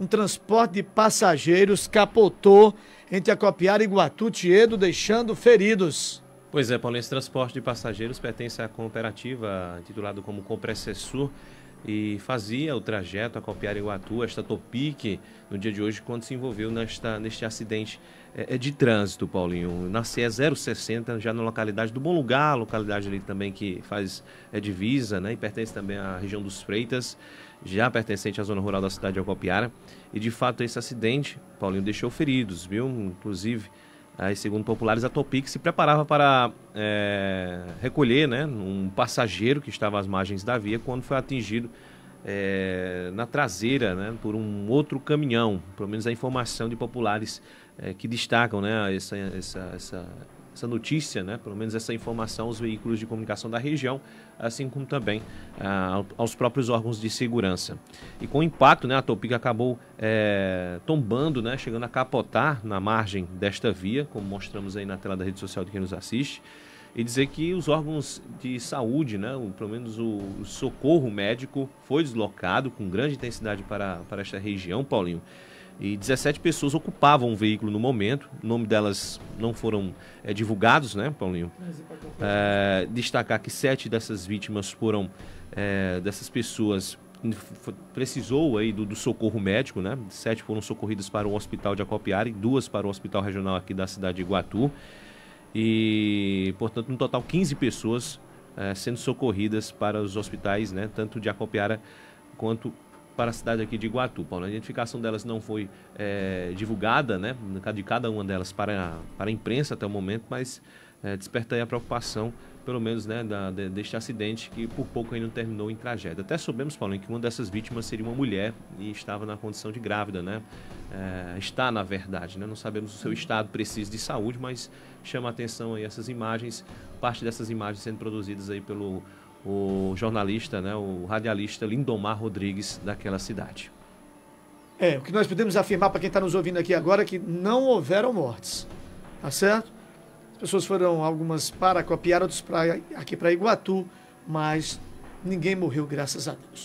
um transporte de passageiros capotou entre Acopiara e Guatu Tiedo, deixando feridos. Pois é, Paulo, esse transporte de passageiros pertence à cooperativa, titulada como Compressor e fazia o trajeto a Copiara-Iguatu, esta Topique, no dia de hoje, quando se envolveu nesta, neste acidente é, é de trânsito, Paulinho. Na CE 060, já na localidade do Bom Lugar, localidade ali também que faz é, divisa, né? E pertence também à região dos Freitas, já pertencente à zona rural da cidade de Acopiara. E de fato, esse acidente, Paulinho, deixou feridos, viu? Inclusive, Aí, segundo populares, a Topic se preparava para é, recolher né, um passageiro que estava às margens da via quando foi atingido é, na traseira né, por um outro caminhão. Pelo menos a informação de populares é, que destacam né, essa, essa, essa essa notícia, né, pelo menos essa informação aos veículos de comunicação da região, assim como também ah, aos próprios órgãos de segurança. E com o impacto, né, a Topica acabou é, tombando, né, chegando a capotar na margem desta via, como mostramos aí na tela da rede social de quem nos assiste e dizer que os órgãos de saúde, né, o, pelo menos o, o, socorro médico, foi deslocado com grande intensidade para, para esta região, Paulinho e 17 pessoas ocupavam o veículo no momento. O nome delas não foram é, divulgados, né, Paulinho? É, destacar que sete dessas vítimas foram é, dessas pessoas precisou aí do, do, socorro médico, né? Sete foram socorridas para o hospital de Acopiara e duas para o hospital regional aqui da cidade de Iguatu. E, portanto, no total 15 pessoas sendo socorridas para os hospitais, né? Tanto de Acopiara quanto para a cidade aqui de Iguatu, Paulo. A identificação delas não foi é, divulgada, né, de cada uma delas para a, para a imprensa até o momento, mas é, desperta aí a preocupação, pelo menos, né, da, de, deste acidente que por pouco ainda não terminou em tragédia. Até soubemos, Paulo, que uma dessas vítimas seria uma mulher e estava na condição de grávida, né? É, está na verdade, né? Não sabemos o seu estado preciso de saúde, mas chama a atenção aí essas imagens, parte dessas imagens sendo produzidas aí pelo o jornalista, né, o radialista Lindomar Rodrigues daquela cidade. É, o que nós podemos afirmar para quem está nos ouvindo aqui agora é que não houveram mortes, tá certo? As pessoas foram algumas para copiar, outras pra, aqui para Iguatu, mas ninguém morreu, graças a Deus.